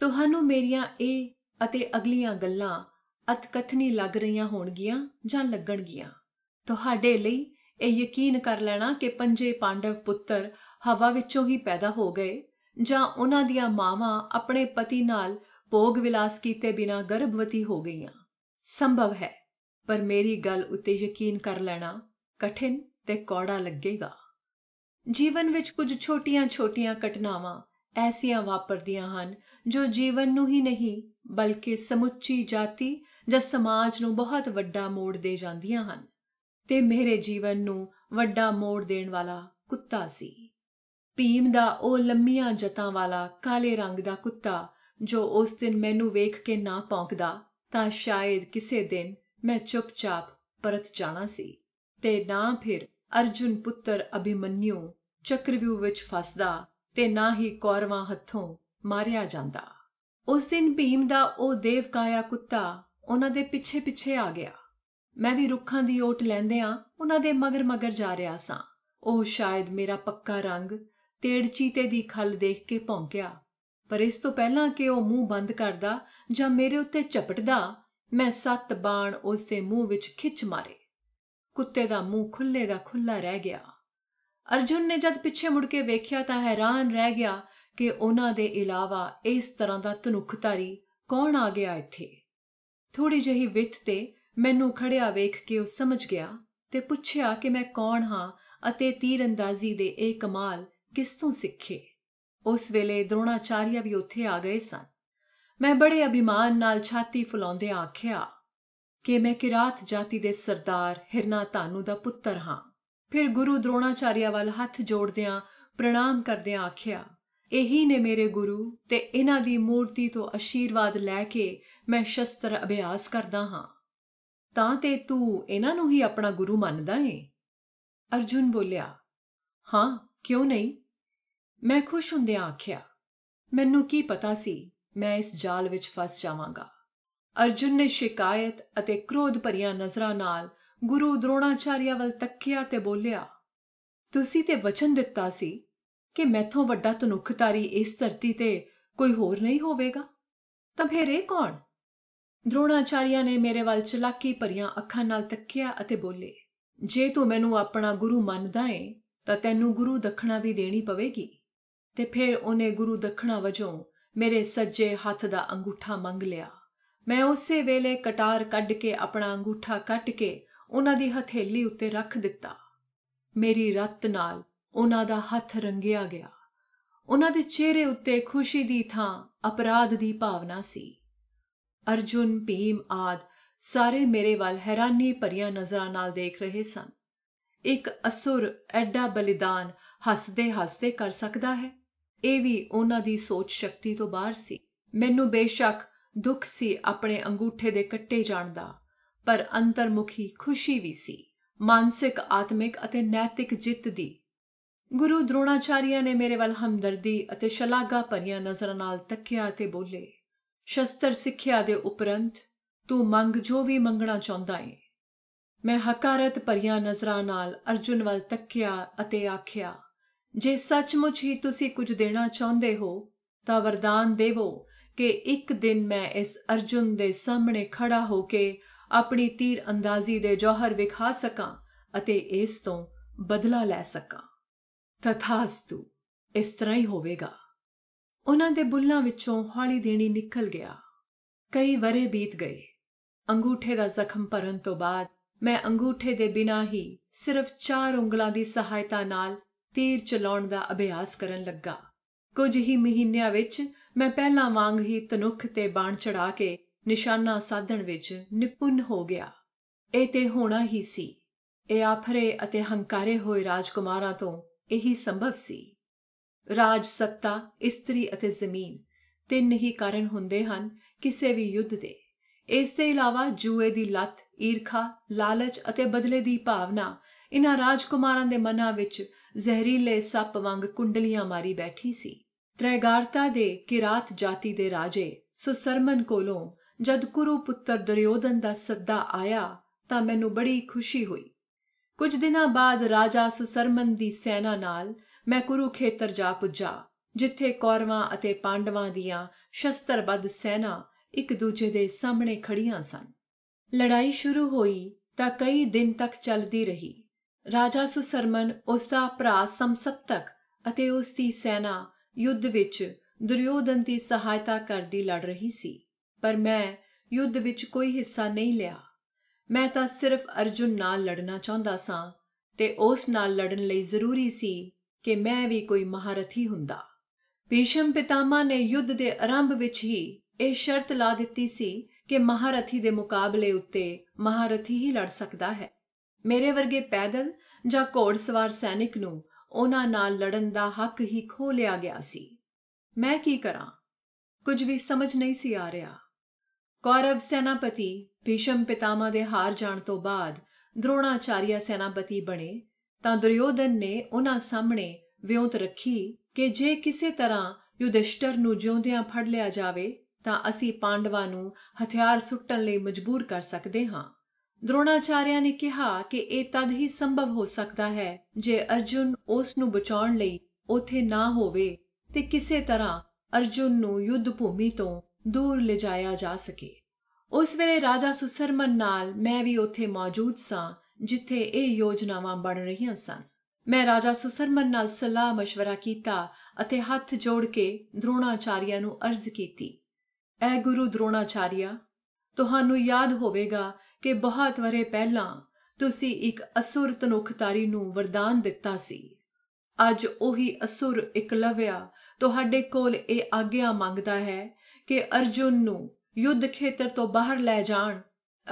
ਤੁਹਾਨੂੰ ਮੇਰੀਆਂ ਇਹ ਅਤੇ ਅਗਲੀਆਂ ਗੱਲਾਂ ਅਤਕਥਨੀ ਲੱਗ ਰਹੀਆਂ ਹੋਣਗੀਆਂ ਜਾਂ ਲੱਗਣਗੀਆਂ ਤੁਹਾਡੇ ਲਈ ਇਹ ਯਕੀਨ ਕਰ ਲੈਣਾ ਕਿ ਪੰਜੇ ਪਾਂਡਵ ਪੁੱਤਰ ਹਵਾ ਵਿੱਚੋਂ ਹੀ ਪੈਦਾ ਹੋ ਗਏ ਜਾਂ ਉਹਨਾਂ ਦੀਆਂ ਮਾਵਾਂ ਆਪਣੇ ਪਤੀ ਨਾਲ ਭੋਗ ਵਿਲਾਸ ਕੀਤੇ ਬਿਨਾ ਗਰਭਵਤੀ ਹੋ ਗਈਆਂ ਸੰਭਵ ਹੈ ਪਰ ਮੇਰੀ ਗੱਲ ਉੱਤੇ ਯਕੀਨ ਕਰ ਲੈਣਾ ਕਠਿਨ ਤੇ ਕੌੜਾ ਲੱਗੇਗਾ ਜੀਵਨ ਵਿੱਚ ਕੁਝ ਛੋਟੀਆਂ-ਛੋਟੀਆਂ ਘਟਨਾਵਾਂ ਐਸੀਆਂ ਵਾਪਰਦੀਆਂ ਹਨ ਜੋ ਜੀਵਨ ਨੂੰ ਹੀ ਨਹੀਂ ਬਲਕਿ ਸਮੁੱਚੀ ਜਾਤੀ ਜਾਂ ਸਮਾਜ ਨੂੰ ਬਹੁਤ ਵੱਡਾ ਮੋੜ ਦੇ ਜਾਂਦੀਆਂ ਹਨ ਤੇ ਮੇਰੇ ਜੀਵਨ ਨੂੰ ਵੱਡਾ ਮੋੜ ਦੇਣ ਵਾਲਾ ਕੁੱਤਾ ਸੀ ਭੀਮ ਦਾ ਉਹ ਲੰਮੀਆਂ ਜਤਾਂ ਵਾਲਾ ਕਾਲੇ ਰੰਗ ਦਾ ਕੁੱਤਾ ਜੋ ਉਸ ਦਿਨ ਮੈਨੂੰ ਵੇਖ ਕੇ ਨਾ ਪੌਂਕਦਾ ਤਾਂ ਸ਼ਾਇਦ ਕਿਸੇ ਦਿਨ ਮੈਂ ਚੁੱਪਚਾਪ ਪਰਤ ਜਾਣਾ ਸੀ ਤੇ ਨਾ ਫਿਰ ਅਰਜੁਨ ਪੁੱਤਰ ਅਭਿਮਨਿਓ ਚੱਕਰਵਿਊ ਵਿੱਚ ਫਸਦਾ ਤੇ ਨਾ ਹੀ ਕੌਰਵਾਂ ਹੱਥੋਂ ਮਾਰਿਆ ਜਾਂਦਾ ਉਸ ਦਿਨ ਭੀਮ ਦਾ ਉਹ ਦੇਵਕਾਇਆ ਕੁੱਤਾ ਉਹਨਾਂ ਦੇ ਪਿੱਛੇ-ਪਿੱਛੇ ਆ ਗਿਆ ਮੈਂ ਵੀ ਰੁੱਖਾਂ ਦੀ ਓਟ ਲੈਂਦੇ ਆ ਉਹਨਾਂ ਦੇ ਮਗਰ-ਮਗਰ ਜਾ ਰਿਹਾ ਸਾਂ ਉਹ ਸ਼ਾਇਦ ਮੇਰਾ ਪੱਕਾ ਰੰਗ ਤੇੜ ਚੀਤੇ ਦੀ ਖਲ ਦੇਖ ਕੇ ਭੌਂਕਿਆ ਪਰ ਇਸ ਤੋਂ ਪਹਿਲਾਂ ਕਿ ਉਹ ਮੂੰਹ ਬੰਦ ਕਰਦਾ ਜਾਂ ਮੇਰੇ ਉੱਤੇ ਝਪਟਦਾ ਮੈਂ ਸੱਤ ਬਾਣ ਉਸ ਦੇ ਮੂੰਹ ਵਿੱਚ ਖਿੱਚ ਮਾਰੇ ਕੁੱਤੇ ਦਾ ਮੂੰਹ ਖੁੱਲੇ ਦਾ ਖੁੱਲਾ ਰਹਿ ਗਿਆ ਅਰਜੁਨ ਨੇ ਜਦ ਪਿੱਛੇ ਮੁੜ ਕੇ ਵੇਖਿਆ ਤਾਂ ਹੈਰਾਨ ਰਹਿ ਗਿਆ ਕਿ ਉਹਨਾਂ ਦੇ ਇਲਾਵਾ ਇਸ ਤਰ੍ਹਾਂ ਦਾ ਤਨੁਖਤਾਰੀ ਕੌਣ ਆ ਗਿਆ ਇੱਥੇ ਥੋੜੀ ਜਹੀ ਵਿੱਥ ਤੇ ਮੈਨੂੰ ਖੜਿਆ ਵੇਖ ਕੇ ਉਹ ਸਮਝ ਗਿਆ ਤੇ ਪੁੱਛਿਆ ਕਿ ਮੈਂ ਕੌਣ ਹਾਂ ਅਤੇ ਤੀਰੰਦਾਜ਼ੀ ਦੇ ਇਹ ਕਮਾਲ ਕਿਸ ਤੋਂ ਸਿੱਖੇ ਉਸ ਵੇਲੇ ਦਰੋਣਾਚਾਰੀਆ ਵੀ ਉੱਥੇ ਆ ਗਏ ਸਨ ਮੈਂ ਬੜੇ ਅਭਿਮਾਨ ਨਾਲ ਛਾਤੀ ਫੁਲਾਉਂਦੇ ਆਖਿਆ ਕਿ ਮੈਂ ਕਿਰਾਤ ਜਾਤੀ ਦੇ ਸਰਦਾਰ ਹਿਰਨਾ ਤਾਨੂ ਦਾ ਪੁੱਤਰ ਹਾਂ ਫਿਰ ਗੁਰੂ ਦਰੋਣਾਚਾਰੀਆ ਵੱਲ ਹੱਥ ਜੋੜਦਿਆਂ ਪ੍ਰਣਾਮ ਕਰਦਿਆਂ ਆਖਿਆ ਇਹੀ ਨੇ ਮੇਰੇ ਗੁਰੂ ਤੇ ਇਹਨਾਂ ਦੀ ਮੂਰਤੀ ਤੋਂ ਅਸ਼ੀਰਵਾਦ ਲੈ ਕੇ ਮੈਂ ਸ਼ਸਤਰ ਅਭਿਆਸ ਕਰਦਾ ਹਾਂ ਤਾਂ ਤੇ ਤੂੰ ਇਹਨਾਂ ਨੂੰ ਹੀ ਆਪਣਾ ਗੁਰੂ ਮੰਨਦਾ ਏ ਅਰਜੁਨ ਬੋਲਿਆ ਹਾਂ ਕਿਉਂ ਨਹੀਂ ਮੈਂ ਖੁਸ਼ ਹੁੰਦਿਆਂ ਆਖਿਆ ਮੈਨੂੰ ਕੀ ਪਤਾ ਸੀ ਮੈਂ ਇਸ ਜਾਲ ਵਿੱਚ ਫਸ ਜਾਵਾਂਗਾ ਅਰਜੁਨ ਨੇ ਸ਼ਿਕਾਇਤ ਅਤੇ ਕ੍ਰੋਧ ਭਰੀਆਂ ਨਜ਼ਰਾਂ ਨਾਲ ਗੁਰੂ ਦਰੋਣਾਚਾਰੀਆ ਵੱਲ ਤੱਕਿਆ ਤੇ ਬੋਲਿਆ ਤੁਸੀਂ ਤੇ ਵਚਨ ਦਿੱਤਾ ਸੀ ਕਿ ਮੈਥੋਂ ਵੱਡਾ ਤਨੁਖਤਾਰੀ ਇਸ ਧਰਤੀ ਤੇ ਕੋਈ ਹੋਰ ਨਹੀਂ ਹੋਵੇਗਾ ਤਾਂ ਫਿਰ ਇਹ ਕੌਣ ਦ੍ਰੋਣਾਚਾਰੀਆ ਨੇ ਮੇਰੇ ਵੱਲ ਚਲਾਕੀ ਭਰੀਆਂ ਅੱਖਾਂ ਨਾਲ ਤੱਕਿਆ ਅਤੇ ਬੋਲੇ ਜੇ ਤੂੰ ਮੈਨੂੰ ਆਪਣਾ ਗੁਰੂ ਮੰਨਦਾ ਏ ਤਾਂ ਤੈਨੂੰ ਗੁਰੂ ਦਖਣਾ ਵੀ ਦੇਣੀ ਪਵੇਗੀ ਤੇ ਫਿਰ ਉਹਨੇ ਗੁਰੂ ਦਖਣਾ ਵਜੋਂ ਮੇਰੇ ਸੱਜੇ ਹੱਥ ਦਾ ਅੰਗੂਠਾ ਮੰਗ ਲਿਆ ਮੈਂ ਉਸੇ ਵੇਲੇ ਕਟਾਰ ਕੱਢ ਕੇ ਆਪਣਾ ਅੰਗੂਠਾ ਕੱਟ ਕੇ ਉਹਨਾਂ ਦੀ ਹਥੇਲੀ ਉੱਤੇ ਰੱਖ ਦਿੱਤਾ ਮੇਰੀ ਰੱਤ ਨਾਲ ਉਹਨਾਂ ਦਾ ਹੱਥ ਰੰਗਿਆ ਗਿਆ ਉਹਨਾਂ ਦੇ ਚਿਹਰੇ ਉੱਤੇ ਖੁਸ਼ੀ ਦੀ ਥਾਂ ਅਪਰਾਧ ਦੀ ਭਾਵਨਾ ਸੀ ਅਰਜੁਨ ਭੀਮ ਆਦ ਸਾਰੇ ਮੇਰੇ ਵੱਲ ਹੈਰਾਨੀ ਭਰੀਆਂ ਨਜ਼ਰਾਂ ਨਾਲ ਦੇਖ ਰਹੇ ਸਨ ਇੱਕ ਅਸੁਰ ਐਡਾ ਬਲੀਦਾਨ ਹੱਸਦੇ ਹੱਸਦੇ ਕਰ ਸਕਦਾ ਹੈ ਇਹ ਵੀ ਉਹਨਾਂ ਦੀ ਸੋਚ ਸ਼ਕਤੀ ਤੋਂ ਬਾਹਰ ਸੀ ਮੈਨੂੰ ਬੇਸ਼ੱਕ ਦੁੱਖ ਸੀ ਆਪਣੇ ਅੰਗੂਠੇ ਦੇ ਕੱਟੇ ਜਾਣ ਦਾ ਪਰ ਅੰਤਰਮੁਖੀ ਖੁਸ਼ੀ ਵੀ ਸੀ ਮਾਨਸਿਕ ਆਤਮਿਕ ਅਤੇ ਨੈਤਿਕ ਜਿੱਤ ਦੀ ਗੁਰੂ ਦ੍ਰੋਣਾਚਾਰੀਆ ਨੇ ਮੇਰੇ ਵੱਲ ਹਮਦਰਦੀ ਅਤੇ ਸ਼ਲਾਘਾ ਭਰੀਆਂ ਨਜ਼ਰਾਂ ਨਾਲ ਤੱਕਿਆ ਤੇ ਬੋਲੇ ਸ਼ਸਤਰ ਸਿੱਖਿਆ ਦੇ ਉਪਰੰਤ ਤੂੰ ਮੰਗ ਜੋ ਵੀ ਮੰਗਣਾ ਚਾਹੁੰਦਾ ਏ ਮੈਂ ਹਕਾਰਤ ਭਰੀਆਂ ਨਜ਼ਰਾਂ ਨਾਲ ਅਰਜੁਨ ਵੱਲ ਤੱਕਿਆ ਅਤੇ ਆਖਿਆ ਜੇ ਸੱਚਮੁੱਚ ਹੀ ਤੁਸੀਂ ਕੁਝ ਦੇਣਾ ਚਾਹੁੰਦੇ ਹੋ ਤਾਂ ਵਰਦਾਨ ਦੇਵੋ ਕਿ ਇੱਕ ਦਿਨ ਮੈਂ ਇਸ ਅਰਜੁਨ ਦੇ ਸਾਹਮਣੇ ਖੜਾ ਹੋ ਕੇ ਆਪਣੀ ਤੀਰ ਅੰਦਾਜ਼ੀ ਦੇ ਜੋਹਰ ਵਿਖਾ ਸਕਾਂ ਅਤੇ ਇਸ ਤੋਂ ਬਦਲਾ ਲੈ ਸਕਾਂ ਤਥਾਸਤੁ ਇਸ ਤਰ੍ਹਾਂ ਹੀ ਹੋਵੇਗਾ ਉਹਨਾਂ ਦੇ ਬੁੱਲਾਂ ਵਿੱਚੋਂ ਹੌਲੀ ਦੇਣੀ ਨਿਕਲ ਗਿਆ ਕਈ ਵਰੇ ਬੀਤ ਗਏ ਅੰਗੂਠੇ ਦਾ ਜ਼ਖਮ ਭਰਨ ਤੋਂ ਬਾਅਦ ਮੈਂ ਅੰਗੂਠੇ ਦੇ ਬਿਨਾ ਹੀ ਸਿਰਫ ਚਾਰ ਉਂਗਲਾਂ ਦੀ ਸਹਾਇਤਾ ਨਾਲ ਤੀਰ ਚਲਾਉਣ ਦਾ ਅਭਿਆਸ ਕਰਨ ਲੱਗਾ ਕੁਝ ਹੀ ਮਹੀਨਿਆਂ ਵਿੱਚ ਮੈਂ ਪਹਿਲਾਂ ਵਾਂਗ ਹੀ ਤਨੁਖ ਤੇ ਬਾਣ ਚੜਾ ਕੇ ਨਿਸ਼ਾਨਾ ਸਾਧਣ ਵਿੱਚ ਨਿਪੁੰਨ ਹੋ ਗਿਆ ਇਹ ਤੇ ਹੋਣਾ ਹੀ ਸੀ ਇਹ ਆਫਰੇ ਅਤੇ ਹੰਕਾਰੇ ਹੋਏ ਰਾਜਕੁਮਾਰਾਂ ਤੋਂ ਇਹੀ ਸੰਭਵ ਸੀ ਰਾਜ ਸੱਤਾ ਇਸਤਰੀ ਅਤੇ ਜ਼ਮੀਨ ਤਿੰਨ ਹੀ ਕਾਰਨ ਹੁੰਦੇ ਹਨ ਕਿਸੇ ਵੀ ਯੁੱਧ ਦੇ ਇਸ ਦੇ ਇਲਾਵਾ ਜੂਏ ਦੀ ਲਤ ਈਰਖਾ ਲਾਲਚ ਅਤੇ ਬਦਲੇ ਦੀ ਭਾਵਨਾ ਇਨ੍ਹਾਂ ਰਾਜਕੁਮਾਰਾਂ ਦੇ ਮਨਾਂ ਵਿੱਚ ਜ਼ਹਿਰੀਲੇ ਸੱਪ ਵਾਂਗ ਕੁੰਡਲੀਆਂ ਮਾਰੀ ਬੈਠੀ ਸੀ ਤ੍ਰੈਗਾਰਤਾ ਦੇ ਕਿਰਾਤ ਜਾਤੀ ਦੇ ਰਾਜੇ ਸੁਸਰਮਨ ਕੋਲੋਂ ਜਦ ਕੁਰੂ ਪੁੱਤਰ ਦਰਯੋਦਨ ਦਾ ਸੱਦਾ ਆਇਆ ਤਾਂ ਮੈਨੂੰ ਬੜੀ ਖੁਸ਼ੀ ਹੋਈ ਕੁਝ ਦਿਨਾਂ ਬਾਅਦ ਰਾਜਾ ਸੁਸਰਮਨ ਦੀ ਸੈਨਾ ਨਾਲ ਮੈਂ ਕੁਰੂਖੇਤਰ ਜਾ ਪੁੱਜਾ ਜਿੱਥੇ ਕੌਰਵਾਂ ਅਤੇ ਪਾਂਡਵਾਂ ਦੀਆਂ ਸ਼ਸਤਰਬੱਧ ਸੈਨਾ ਇੱਕ ਦੂਜੇ ਦੇ ਸਾਹਮਣੇ ਖੜੀਆਂ ਸਨ ਲੜਾਈ ਸ਼ੁਰੂ ਹੋਈ ਤਾਂ ਕਈ ਦਿਨ ਤੱਕ ਚੱਲਦੀ ਰਹੀ ਰਾਜਾ ਸੁਸਰਮਨ ਉਸ ਦਾ ਭਰਾ ਸਮਸਤਕ ਅਤੇ ਉਸ ਦੀ ਸੈਨਾ ਯੁੱਧ ਵਿੱਚ ਦੁਰਯੋਧਨ ਦੀ ਸਹਾਇਤਾ ਕਰਦੀ ਲੜ ਰਹੀ ਸੀ ਪਰ ਮੈਂ ਯੁੱਧ ਵਿੱਚ ਕੋਈ ਹਿੱਸਾ ਨਹੀਂ ਲਿਆ ਮੈਂ ਤਾਂ ਸਿਰਫ ਅਰਜੁਨ ਨਾਲ ਲੜਨਾ ਚਾਹੁੰਦਾ ਸਾਂ ਤੇ ਉਸ ਨਾਲ ਲੜਨ ਲਈ ਜ਼ਰੂਰੀ ਸੀ ਕਿ ਮੈਂ ਵੀ ਕੋਈ ਮਹਾਰਥੀ ਹੁੰਦਾ ਭੀਸ਼ਮ ਪਿਤਾਮਾ ਨੇ ਯੁੱਧ ਦੇ ਆਰੰਭ ਵਿੱਚ ਹੀ ਇਹ ਸ਼ਰਤ ਲਾ ਦਿੱਤੀ ਸੀ ਕਿ ਮਹਾਰਥੀ ਦੇ ਮੁਕਾਬਲੇ ਉੱਤੇ ਮਹਾਰਥੀ ਹੀ ਲੜ ਸਕਦਾ ਹੈ ਮੇਰੇ ਵਰਗੇ ਪੈਦਲ ਜਾਂ ਘੋੜਸਵਾਰ ਸੈਨਿਕ ਨੂੰ ਉਹਨਾਂ ਨਾਲ ਲੜਨ ਦਾ ਹੱਕ ਹੀ ਖੋ ਲਿਆ ਗਿਆ ਸੀ ਮੈਂ ਕੀ ਕਰਾਂ ਕੁਝ ਵੀ ਸਮਝ ਨਹੀਂ ਸੀ ਆ ਰਿਹਾ ਕੌਰਵ ਸੈਨਾਪਤੀ ਭੀਸ਼ਮ ਪਿਤਾਮਾ ਦੇ ਹਾਰ ਜਾਣ ਤੋਂ ਬਾਅਦ ਦਰੋਣਾਚਾਰੀਆ ਸੈਨਾਪਤੀ ਬਣੇ ਤਾਂ ਦੁਰਯੋਧਨ ਨੇ ਉਹਨਾਂ ਸਾਹਮਣੇ ਵਿਉਂਤ ਰੱਖੀ ਕਿ ਜੇ ਕਿਸੇ ਤਰ੍ਹਾਂ ਯੁਧਿਸ਼ਟਰ ਨੂੰ ਜਿਉਂਦਿਆਂ ਫੜ ਲਿਆ ਜਾਵੇ ਤਾਂ ਅਸੀਂ ਪਾਂਡਵਾਂ ਨੂੰ ਹਥਿਆਰ ਸੁੱਟਣ ਲਈ ਮਜਬੂਰ ਕਰ ਸਕਦੇ ਹਾਂ ਦ੍ਰੋਣਾਚਾਰਿਆ ਨੇ ਕਿਹਾ ਕਿ ਇਹ ਤਦ ਹੀ ਸੰਭਵ ਹੋ ਸਕਦਾ ਹੈ ਜੇ ਅਰਜੁਨ ਉਸ ਨੂੰ ਬਚਾਉਣ ਲਈ ਉਥੇ ਨਾ ਹੋਵੇ ਤੇ ਕਿਸੇ ਤਰ੍ਹਾਂ ਅਰਜੁਨ ਨੂੰ ਯੁੱਧ ਭੂਮੀ ਤੋਂ ਦੂਰ ਲਿਜਾਇਆ ਜਾ ਸਕੇ ਉਸ ਵੇਲੇ ਰਾਜਾ ਸੁਸਰਮਨ ਨਾਲ ਮੈਂ ਵੀ ਉੱਥੇ ਮੌਜੂਦ ਸਾਂ ਜਿੱਥੇ ਇਹ ਯੋਜਨਾਵਾਂ ਬਣ ਰਹੀਆਂ ਸਨ ਮੈਂ ਰਾਜਾ ਸੁਸਰਮਨ ਨਾਲ ਸਲਾਹ مشਵਰਾ ਕੀਤਾ ਅਤੇ ਹੱਥ ਜੋੜ ਕੇ ਦ੍ਰੋਣਾਚਾਰੀਆ ਨੂੰ ਅਰਜ਼ ਕੀਤੀ ਐ ਗੁਰੂ ਦ੍ਰੋਣਾਚਾਰੀਆ ਤੁਹਾਨੂੰ ਯਾਦ ਹੋਵੇਗਾ ਕਿ ਬਹੁਤ ਵਰੇ ਪਹਿਲਾਂ ਤੁਸੀਂ ਇੱਕ ਅਸੁਰ ਤਨੁਖਤਾਰੀ ਨੂੰ ਵਰਦਾਨ ਦਿੱਤਾ ਸੀ ਅੱਜ ਉਹੀ ਅਸੁਰ ਇਕਲਵਿਆ ਤੁਹਾਡੇ ਕੋਲ ਇਹ ਆਗਿਆ ਮੰਗਦਾ ਹੈ ਕਿ ਅਰਜੁਨ ਨੂੰ ਯੁੱਧ ਖੇਤਰ ਤੋਂ ਬਾਹਰ ਲੈ ਜਾਣ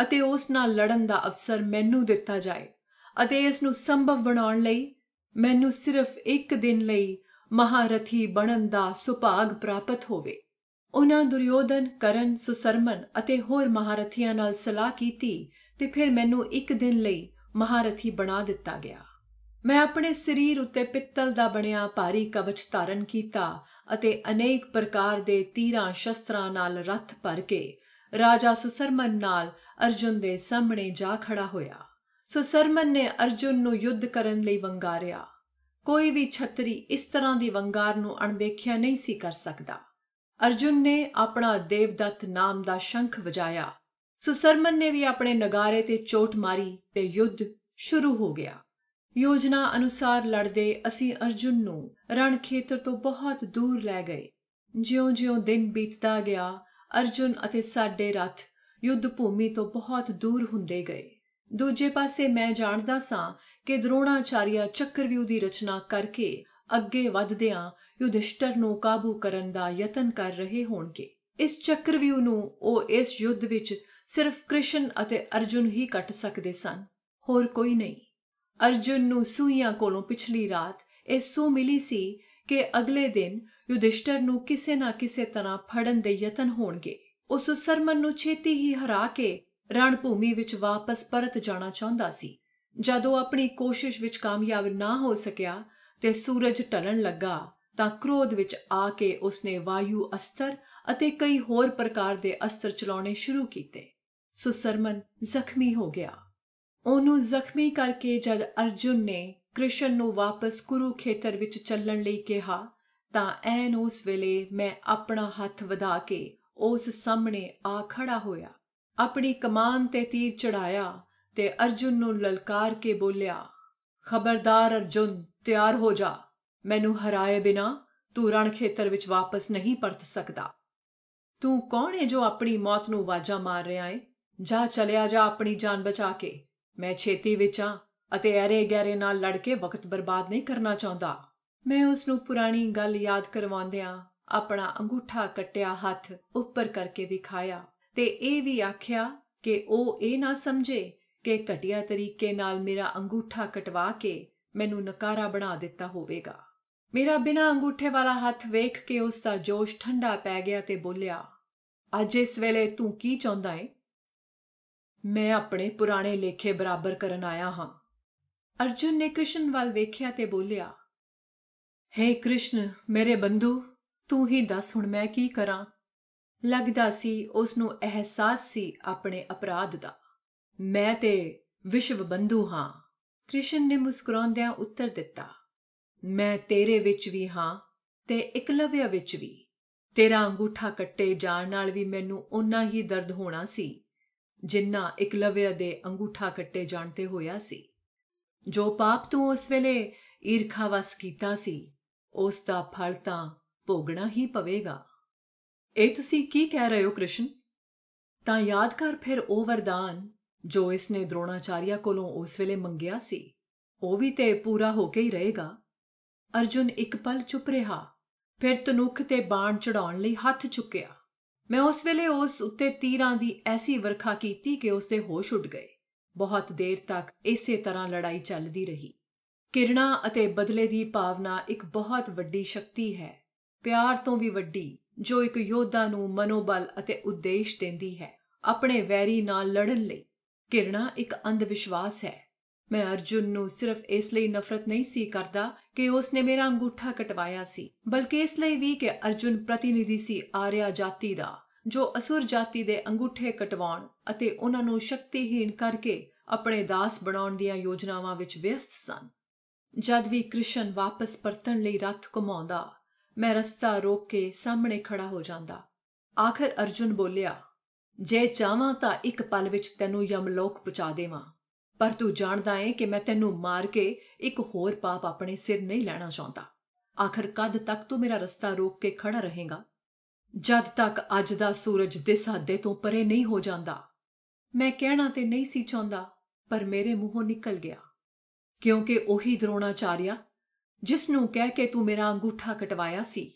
ਅਤੇ ਉਸ ਨਾਲ ਲੜਨ ਦਾ ਅਵਸਰ ਮੈਨੂੰ ਦਿੱਤਾ ਜਾਏ ਅਤੇ ਇਸ ਨੂੰ ਸੰਭਵ ਬਣਾਉਣ ਲਈ ਮੈਨੂੰ ਸਿਰਫ ਇੱਕ ਦਿਨ ਲਈ ਮਹਾਰਥੀ ਬਣਨ ਦਾ ਸੁਭਾਗ ਪ੍ਰਾਪਤ ਹੋਵੇ ਉਹਨਾਂ ਦੁਰਯੋਧਨ ਕਰਨ ਸੁਸਰਮਨ ਅਤੇ ਹੋਰ ਮਹਾਰਥੀਆਂ ਨਾਲ ਸਲਾਹ ਕੀਤੀ ਤੇ ਫਿਰ ਮੈਨੂੰ ਇੱਕ ਦਿਨ ਲਈ ਮਹਾਰਥੀ ਬਣਾ ਦਿੱਤਾ ਗਿਆ ਮੈਂ ਆਪਣੇ ਸਰੀਰ ਉੱਤੇ ਪਿੱਤਲ ਦਾ ਬਣਿਆ ਭਾਰੀ ਕਵਚ ਧਾਰਨ ਕੀਤਾ ਅਤੇ ਅਨੇਕ ਪ੍ਰਕਾਰ ਦੇ ਤੀਰਾਂ ਸ਼ਸਤਰਾਂ ਨਾਲ ਰੱਥ ਭਰ ਕੇ ਰਾਜਾ ਸੁਸਰਮਨ ਨਾਲ ਅਰਜੁਨ ਦੇ ਸਾਹਮਣੇ ਜਾ ਖੜਾ ਹੋਇਆ ਸੁਸਰਮਨ ਨੇ ਅਰਜੁਨ ਨੂੰ ਯੁੱਧ ਕਰਨ ਲਈ ਵੰਗਾਰਿਆ ਕੋਈ ਵੀ ਛਤਰੀ ਇਸ ਤਰ੍ਹਾਂ ਦੀ ਵੰਗਾਰ ਨੂੰ ਅਣਦੇਖਿਆ ਨਹੀਂ ਸੀ ਕਰ ਸਕਦਾ ਅਰਜੁਨ ਨੇ ਆਪਣਾ ਦੇਵਦਤ ਨਾਮ ਦਾ ਸ਼ੰਖ ਵਜਾਇਆ ਸੁਸਰਮਨ ਨੇ ਵੀ ਆਪਣੇ ਨਗਾਰੇ ਤੇ ਚੋਟ ਮਾਰੀ ਤੇ ਯੁੱਧ ਸ਼ੁਰੂ ਹੋ ਗਿਆ ਯੋਜਨਾ ਅਨੁਸਾਰ ਲੜਦੇ ਅਸੀਂ ਅਰਜੁਨ ਨੂੰ ਰਣ ਖੇਤਰ ਤੋਂ ਬਹੁਤ ਦੂਰ ਲੈ ਗਏ ਜਿਉਂ-ਜਿਉਂ ਦਿਨ ਬੀਤਦਾ ਗਿਆ ਅਰਜੁਨ ਅਤੇ ਸਾਡੇ ਰਥ ਯੁੱਧ ਭੂਮੀ ਤੋਂ ਬਹੁਤ ਦੂਰ ਹੁੰਦੇ ਗਏ ਦੂਜੇ ਪਾਸੇ ਮੈਂ ਜਾਣਦਾ ਸਾਂ ਕਿ ਦਰੋਣਾਚਾਰੀਆ ਚੱਕਰਵਿਊ ਦੀ ਰਚਨਾ ਕਰਕੇ ਅੱਗੇ ਵਧਦਿਆਂ ਯੁਧਿਸ਼ਟਰ ਨੂੰ ਕਾਬੂ ਕਰਨ ਦਾ ਯਤਨ ਕਰ ਰਹੇ ਹੋਣਗੇ ਇਸ ਚੱਕਰਵਿਊ ਨੂੰ ਉਹ ਇਸ ਯੁੱਧ ਵਿੱਚ ਸਿਰਫ ਕ੍ਰਿਸ਼ਨ ਅਤੇ ਅਰਜੁਨ ਹੀ ਕੱਟ ਸਕਦੇ ਸਨ ਹੋਰ ਕੋਈ ਨਹੀਂ ਅਰਜੁਨ ਨੂੰ ਸੂਈਆਂ ਕੋਲੋਂ ਪਿਛਲੀ ਰਾਤ ਇਹ ਸੋ ਮਿਲੀ ਸੀ ਕਿ ਅਗਲੇ ਦਿਨ ਯੁਧਿਸ਼ਟਰ ਨੂੰ ਕਿਸੇ ਨਾ ਕਿਸੇ ਤਰ੍ਹਾਂ ਫੜਨ ਦੇ ਯਤਨ ਹੋਣਗੇ ਉਸ ਸਰਮਨ ਨੂੰ ਛੇਤੀ ਹੀ ਹਰਾ ਕੇ ਰਣ ਭੂਮੀ ਵਿੱਚ ਵਾਪਸ ਪਰਤ ਜਾਣਾ ਚਾਹੁੰਦਾ ਸੀ ਜਦੋਂ ਆਪਣੀ ਕੋਸ਼ਿਸ਼ ਵਿੱਚ ਕਾਮਯਾਬ ਨਾ ਹੋ ਸਕਿਆ ਤੇ ਸੂਰਜ ਢਲਣ ਲੱਗਾ ਤਾਂ ਕ੍ਰੋਧ ਵਿੱਚ ਆ ਕੇ ਉਸਨੇ ਵਾਯੂ ਅਸਤਰ ਅਤੇ ਕਈ ਹੋਰ ਪ੍ਰਕਾਰ ਦੇ ਅਸਤਰ ਚਲਾਉਣੇ ਸ਼ੁਰੂ ਕੀਤੇ ਸੁਸਰਮਨ ਜ਼ਖਮੀ ਹੋ ਗਿਆ ਉਹਨੂੰ ਜ਼ਖਮੀ ਕਰਕੇ ਜਦ ਅਰਜੁਨ ਨੇ ਕ੍ਰਿਸ਼ਨ ਨੂੰ ਵਾਪਸ ਕੁਰੂਖੇਤਰ ਵਿੱਚ ਚੱਲਣ ਲਈ ਕਿਹਾ ਤਾਂ ਐਨ ਉਸ ਵੇਲੇ ਮੈਂ ਆਪਣਾ ਹੱਥ ਵਧਾ ਕੇ ਉਸ ਸਾਹਮਣੇ ਆ ਖੜਾ ਹੋਇਆ ਆਪਣੀ ਕਮਾਨ ਤੇ ਤੀਰ ਚੜਾਇਆ ਤੇ ਅਰਜੁਨ ਨੂੰ ਲਲਕਾਰ ਕੇ ਬੋਲਿਆ ਖਬਰਦਾਰ ਅਰਜੁਨ ਤਿਆਰ ਹੋ ਜਾ ਮੈਨੂੰ ਹਰਾਏ ਬਿਨਾ ਤੂੰ ਰਣ ਖੇਤਰ ਵਿੱਚ ਵਾਪਸ ਨਹੀਂ ਪਰਤ ਸਕਦਾ ਤੂੰ ਕੌਣ ਹੈ ਜੋ ਆਪਣੀ ਮੌਤ ਨੂੰ ਵਾਜਾ ਮਾਰ ਰਿਹਾ ਹੈ ਜਾ ਚਲਿਆ ਜਾ ਆਪਣੀ ਜਾਨ ਬਚਾ ਕੇ ਮੈਂ ਛੇਤੀ ਵਿੱਚ ਆ ਅਤੇ ਐਰੇ ਗੈਰੇ ਨਾਲ ਲੜ ਕੇ ਵਕਤ ਬਰਬਾਦ ਨਹੀਂ ਕਰਨਾ ਚਾਹੁੰਦਾ ਮੈਂ ਉਸ ਨੂੰ ਪੁਰਾਣੀ ਗੱਲ ਯਾਦ ਕਰਵਾਉਂਦਿਆਂ ਆਪਣਾ ਅੰਗੂਠਾ ਕੱਟਿਆ ਹੱਥ ਉੱਪਰ ਕਰਕੇ ਵਿਖਾਇਆ ਤੇ ਇਹ ਵੀ ਆਖਿਆ ਕਿ ਉਹ ਇਹ ਨਾ ਸਮਝੇ ਕਿ ਘਟਿਆ ਤਰੀਕੇ ਨਾਲ ਮੇਰਾ ਅੰਗੂਠਾ ਕਟਵਾ ਕੇ ਮੈਨੂੰ ਨਕਾਰਾ ਬਣਾ ਦਿੱਤਾ ਹੋਵੇਗਾ ਮੇਰਾ ਬਿਨਾ ਅੰਗੂਠੇ ਵਾਲਾ ਹੱਥ ਵੇਖ ਕੇ ਉਸ ਦਾ ਜੋਸ਼ ਠੰਡਾ ਪੈ ਗਿਆ ਤੇ ਬੋਲਿਆ ਅੱਜ ਇਸ ਵੇਲੇ ਤੂੰ ਕੀ ਚਾਹੁੰਦਾ ਏ ਮੈਂ ਆਪਣੇ ਪੁਰਾਣੇ ਲੇਖੇ ਬਰਾਬਰ ਕਰਨ ਆਇਆ ਹਾਂ ਅਰਜੁਨ ਨੇ ਕ੍ਰਿਸ਼ਨ ਵੱਲ ਵੇਖਿਆ ਤੇ ਬੋਲਿਆ ਹੇ ਕ੍ਰਿਸ਼ਨ ਮੇਰੇ ਬੰਧੂ ਤੂੰ ਹੀ ਦੱਸ ਹੁਣ ਮੈਂ ਕੀ ਕਰਾਂ ਲੱਗਦਾ ਸੀ ਉਸ ਨੂੰ ਅਹਿਸਾਸ ਸੀ ਆਪਣੇ ਅਪਰਾਧ ਦਾ ਮੈਂ ਤੇ ਵਿਸ਼ਵ ਬੰਧੂ ਹਾਂ ਕ੍ਰਿਸ਼ਨ ਨੇ ਮੁਸਕਰਾਉਂਦਿਆਂ ਉੱਤਰ ਦਿੱਤਾ ਮੈਂ ਤੇਰੇ ਵਿੱਚ ਵੀ ਹਾਂ ਤੇ ਇਕਲਵਿਆ ਵਿੱਚ ਵੀ ਤੇਰਾ ਅੰਗੂਠਾ ਕੱਟੇ ਜਾਣ ਨਾਲ ਵੀ ਮੈਨੂੰ ਉਨਾ ਹੀ ਦਰਦ ਹੋਣਾ ਸੀ ਜਿੰਨਾ ਇਕਲਵਿਆ ਦੇ ਅੰਗੂਠਾ ਕੱਟੇ ਜਾਣ ਤੇ ਹੋਇਆ ਸੀ ਜੋ ਪਾਪ ਤੂੰ ਉਸ ਵੇਲੇ ਈਰਖਾ ਵਸ ਕੀਤਾ ਸੀ ਉਸ ਦਾ ਫਲ ਤਾਂ ਭੋਗਣਾ ਹੀ ਪਵੇਗਾ ਇਹ ਤੁਸੀਂ ਕੀ ਕਹਿ ਰਹੇ ਹੋ ਕ੍ਰਿਸ਼ਨ ਤਾਂ ਯਾਦ ਕਰ ਫਿਰ ਉਹ ਵਰਦਾਨ ਜੋ ਇਸ ਨੇ ਦਰੋਣਾਚਾਰੀਆ ਕੋਲੋਂ ਉਸ ਵੇਲੇ ਮੰਗਿਆ ਸੀ ਉਹ ਵੀ ਤੇ ਪੂਰਾ ਹੋ ਕੇ ਹੀ ਰਹੇਗਾ ਅਰਜੁਨ ਇੱਕ ਪਲ ਚੁੱਪ ਰਿਹਾ ਫਿਰ ਤਨੁਖ ਤੇ ਬਾਣ ਚੜਾਉਣ ਲਈ ਹੱਥ ਚੁੱਕਿਆ ਮੈਂ ਉਸ ਵੇਲੇ ਉਸ ਉੱਤੇ ਤੀਰਾਂ ਦੀ ਐਸੀ ਵਰਖਾ ਕੀਤੀ ਕਿ ਉਸ ਦੇ ਹੋਸ਼ ਉੱਡ ਗਏ ਬਹੁਤ ਦੇਰ ਤੱਕ ਇਸੇ ਤਰ੍ਹਾਂ ਲੜਾਈ ਚੱਲਦੀ ਰਹੀ ਕਿਰਣਾ ਅਤੇ ਬਦਲੇ ਦੀ ਭਾਵਨਾ ਇੱਕ ਬਹੁਤ ਵੱਡੀ ਸ਼ਕਤੀ ਹੈ ਪਿਆਰ ਤੋਂ ਵੀ ਵੱਡੀ ਜੋ ਇੱਕ ਯੋਧਾ ਨੂੰ ਮਨੋਬਲ ਅਤੇ ਉਦੇਸ਼ ਦਿੰਦੀ ਹੈ ਆਪਣੇ ਵੈਰੀ ਨਾਲ ਲੜਨ ਲਈ ਕਿਰਣਾ ਇੱਕ ਅੰਧ ਵਿਸ਼ਵਾਸ ਹੈ ਮੈਂ ਅਰਜੁਨ ਨੂੰ ਸਿਰਫ ਇਸ ਲਈ ਨਫ਼ਰਤ ਨਹੀਂ ਸੀ ਕਰਦਾ ਕਿ ਉਸਨੇ ਮੇਰਾ ਅੰਗੂਠਾ ਕਟਵਾਇਆ ਸੀ ਬਲਕਿ ਇਸ ਲਈ ਵੀ ਕਿ ਅਰਜੁਨ ਪ੍ਰਤੀਨਿਧੀ ਸੀ ਆਰਿਆ ਜਾਤੀ ਦਾ ਜੋ ਅਸੁਰ ਜਾਤੀ ਦੇ ਅੰਗੂਠੇ ਕਟਵਾਉਣ ਅਤੇ ਉਹਨਾਂ ਨੂੰ ਸ਼ਕਤੀਹੀਣ ਕਰਕੇ ਆਪਣੇ ਦਾਸ ਬਣਾਉਣ ਦੀਆਂ ਯੋਜਨਾਵਾਂ ਵਿੱਚ ਵਿਅਸਤ ਸਨ ਜਦ ਵੀ ਕ੍ਰਿਸ਼ਨ ਵਾਪਸ ਪਰਤਣ ਲਈ ਰੱਥ ਘੁਮਾਉਂਦਾ ਮੈਂ ਰਸਤਾ ਰੋਕ ਕੇ ਸਾਹਮਣੇ ਖੜਾ ਹੋ ਜਾਂਦਾ ਆਖਰ ਅਰਜੁਨ ਬੋਲਿਆ ਜੇ ਚਾਹਾਂ ਤਾਂ ਇੱਕ ਪਲ ਵਿੱਚ ਤੈਨੂੰ ਯਮਲੋਕ ਪਹੁੰਚਾ ਦੇਵਾਂ ਪਰ ਤੂੰ ਜਾਣਦਾ ਏ ਕਿ ਮੈਂ ਤੈਨੂੰ ਮਾਰ ਕੇ ਇੱਕ ਹੋਰ ਪਾਪ ਆਪਣੇ ਸਿਰ ਨਹੀਂ ਲੈਣਾ ਚਾਹੁੰਦਾ ਆਖਰ ਕਦ ਤੱਕ ਤੂੰ ਮੇਰਾ ਰਸਤਾ ਰੋਕ ਕੇ ਖੜਾ ਰਹੇਗਾ ਜਦ ਤੱਕ ਅੱਜ ਦਾ ਸੂਰਜ ਦਿਸ ਹੱਦੇ ਤੋਂ ਪਰੇ ਨਹੀਂ ਹੋ ਜਾਂਦਾ ਮੈਂ ਕਹਿਣਾ ਤੇ ਨਹੀਂ ਸੀ ਚਾਹੁੰਦਾ ਪਰ ਮੇਰੇ ਮੂੰਹੋਂ ਨਿਕਲ ਗਿਆ ਕਿਉਂਕਿ ਉਹੀ ਦਰੋਣਾਚਾਰਿਆ ਜਿਸ ਨੂੰ ਕਹਿ ਕੇ ਤੂੰ ਮੇਰਾ ਅੰਗੂਠਾ ਕਟਵਾਇਆ ਸੀ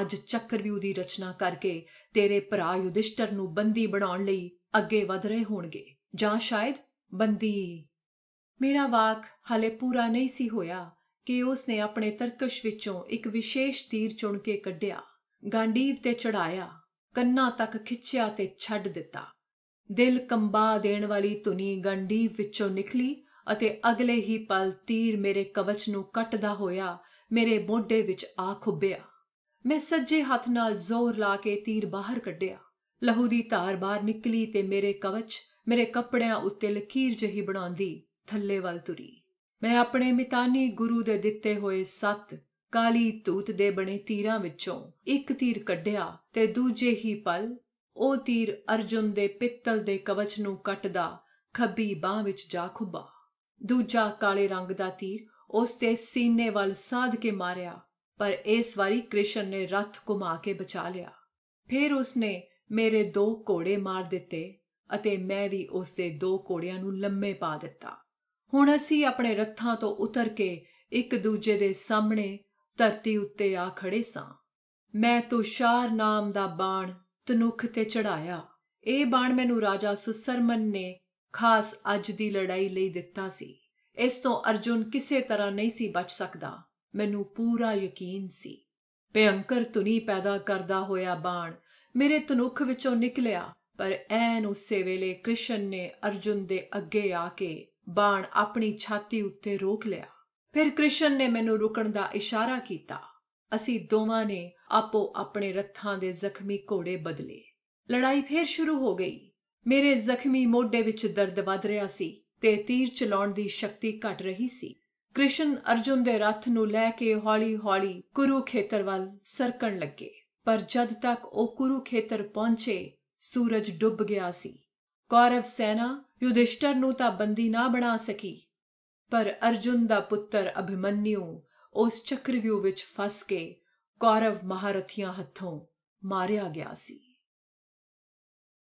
ਅੱਜ ਚੱਕਰਵਿਊ ਦੀ ਰਚਨਾ ਕਰਕੇ ਤੇਰੇ ਭਰਾ ਯੁਧਿਸ਼ਟਰ ਨੂੰ ਬੰਦੀ ਬਣਾਉਣ ਲਈ ਅੱਗੇ ਵਧ ਰਹੇ ਹੋਣਗੇ ਜਾਂ ਸ਼ਾਇਦ ਬੰਦੀ ਮੇਰਾ ਵਾਕ ਹਲੇ ਪੂਰਾ ਨਹੀਂ ਸੀ ਹੋਇਆ ਕਿ ਉਸ ਨੇ ਆਪਣੇ ਤਰਕਸ਼ ਵਿੱਚੋਂ ਇੱਕ ਵਿਸ਼ੇਸ਼ ਤੀਰ ਚੁਣ ਕੇ ਕੱਢਿਆ ਗਾਂਡੀਵ ਤੇ ਚੜਾਇਆ ਕੰਨਾਂ ਤੱਕ ਖਿੱਚਿਆ ਤੇ ਛੱਡ ਦਿੱਤਾ ਦਿਲ ਕੰਬਾ ਦੇਣ ਵਾਲੀ ਧੁਨੀ ਗਾਂਡੀਵ ਵਿੱਚੋਂ ਨਿਕਲੀ ਅਤੇ ਅਗਲੇ ਹੀ ਪਲ ਤੀਰ ਮੇਰੇ ਕਵਚ ਨੂੰ ਕੱਟਦਾ ਹੋਇਆ ਮੇਰੇ ਮੋਢੇ ਵਿੱਚ ਆ ਖੁੱਬਿਆ ਮੈਂ ਸੱਜੇ ਹੱਥ ਨਾਲ ਜ਼ੋਰ ਲਾ ਕੇ ਤੀਰ ਬਾਹਰ ਕੱਢਿਆ ਲਹੂ ਦੀ ਧਾਰ ਬਾਹਰ ਨਿਕਲੀ ਤੇ ਮੇਰੇ ਕਵਚ ਮੇਰੇ ਕੱਪੜਿਆਂ ਉੱਤੇ ਲਕੀਰ ਜਹੀ ਬਣਾਉਂਦੀ ਥੱਲੇ ਵੱਲ ਤੁਰੀ ਮੈਂ ਆਪਣੇ ਮਿਤਾਨੀ ਗੁਰੂ ਦੇ ਦਿੱਤੇ ਹੋਏ ਸੱਤ ਕਾਲੀ ਤੂਤ ਦੇ ਬਣੇ ਤੀਰਾਂ ਵਿੱਚੋਂ ਇੱਕ ਤੀਰ ਕੱਢਿਆ ਤੇ ਦੂਜੇ ਹੀ ਪਲ ਉਹ ਤੀਰ ਅਰਜੁਨ ਦੇ ਪਿੱਤਲ ਦੇ ਕਵਚ ਨੂੰ ਕੱਟਦਾ ਖੱਬੀ ਬਾਹ ਵਿੱਚ ਜਾ ਖੁੱਬਾ ਦੂਜਾ ਕਾਲੇ ਰੰਗ ਦਾ ਤੀਰ ਉਸ ਤੇ ਸੀਨੇ ਵੱਲ ਸਾਧ ਕੇ ਮਾਰਿਆ ਪਰ ਇਸ ਵਾਰੀ ਕ੍ਰਿਸ਼ਨ ਨੇ ਰੱਥ ਘੁਮਾ ਕੇ ਬਚਾ ਲਿਆ ਫਿਰ ਉਸਨੇ ਮੇਰੇ ਦੋ ਘੋੜੇ ਮਾਰ ਦਿੱਤੇ ਅਤੇ ਮੈਂ ਵੀ ਉਸ ਦੇ ਦੋ ਘੋੜਿਆਂ ਨੂੰ ਲੰਮੇ ਪਾ ਦਿੱਤਾ ਹੁਣ ਅਸੀਂ ਆਪਣੇ ਰੱਥਾਂ ਤੋਂ ਉਤਰ ਕੇ ਇੱਕ ਦੂਜੇ ਦੇ ਸਾਹਮਣੇ ਧਰਤੀ ਉੱਤੇ ਆ ਖੜੇ ਸਾਂ ਮੈਂ ਤੁਸ਼ਾਰ ਨਾਮ ਦਾ ਬਾਣ ਤਨੁਖ ਤੇ ਚੜਾਇਆ ਇਹ ਬਾਣ ਮੈਨੂੰ ਰਾਜਾ ਸੁਸਰਮਨ ਨੇ ਖਾਸ ਅੱਜ ਦੀ ਲੜਾਈ ਲਈ ਦਿੱਤਾ ਸੀ ਇਸ ਤੋਂ ਅਰਜੁਨ ਕਿਸੇ ਤਰ੍ਹਾਂ ਨਹੀਂ ਸੀ ਬਚ ਸਕਦਾ ਮੈਨੂੰ ਪੂਰਾ ਯਕੀਨ ਸੀ ਭਿਅੰਕਰ ਤੁਨੀ ਪੈਦਾ ਕਰਦਾ ਹੋਇਆ ਬਾਣ ਮੇਰੇ ਤਨੁਖ ਵਿੱਚੋਂ ਨਿਕਲਿਆ ਪਰ ਐਨ ਉਸੇ ਵੇਲੇ ਕ੍ਰਿਸ਼ਨ ਨੇ ਅਰਜੁਨ ਦੇ ਅੱਗੇ ਆ ਕੇ ਬਾਣ ਆਪਣੀ ਛਾਤੀ ਉੱਤੇ ਰੋਕ ਲਿਆ ਫਿਰ ਕ੍ਰਿਸ਼ਨ ਨੇ ਮੈਨੂੰ ਰੁਕਣ ਦਾ ਇਸ਼ਾਰਾ ਕੀਤਾ ਅਸੀਂ ਦੋਵਾਂ ਨੇ ਆਪੋ ਆਪਣੇ ਰੱਥਾਂ ਦੇ ਜ਼ਖਮੀ ਘੋੜੇ ਬਦਲੇ ਲੜਾਈ ਫੇਰ ਸ਼ੁਰੂ ਹੋ ਗਈ ਮੇਰੇ ਜ਼ਖਮੀ ਮੋਢੇ ਵਿੱਚ ਦਰਦ ਵੱਧ ਰਿਹਾ ਸੀ ਤੇ ਤੀਰ ਚਲਾਉਣ ਦੀ ਸ਼ਕਤੀ ਘਟ ਰਹੀ ਸੀ ਕ੍ਰਿਸ਼ਨ ਅਰਜੁਨ ਦੇ ਰੱਥ ਨੂੰ ਲੈ ਕੇ ਹੌਲੀ-ਹੌਲੀ ਕੁਰੂਖੇਤਰ ਵੱਲ ਸਰਕਣ ਲੱਗੇ ਪਰ ਜਦ ਤੱਕ ਉਹ ਕੁਰੂਖੇਤਰ ਪਹੁੰਚੇ ਸੂਰਜ ਡੁੱਬ ਗਿਆ ਸੀ ਕੌਰਵ ਸੈਨਾ ਯੁਧਿਸ਼ਟਰ ਨੂੰ ਤਾਂ ਬੰਦੀ ਨਾ ਬਣਾ ਸਕੀ ਪਰ ਅਰਜੁਨ ਦਾ ਪੁੱਤਰ ਅਭਿਮਨਿਉ ਉਸ ਚੱਕਰਵਿਊ ਵਿੱਚ ਫਸ ਕੇ ਕੌਰਵ ਮਹਾਰਥੀਆਂ ਹੱਥੋਂ ਮਾਰਿਆ ਗਿਆ ਸੀ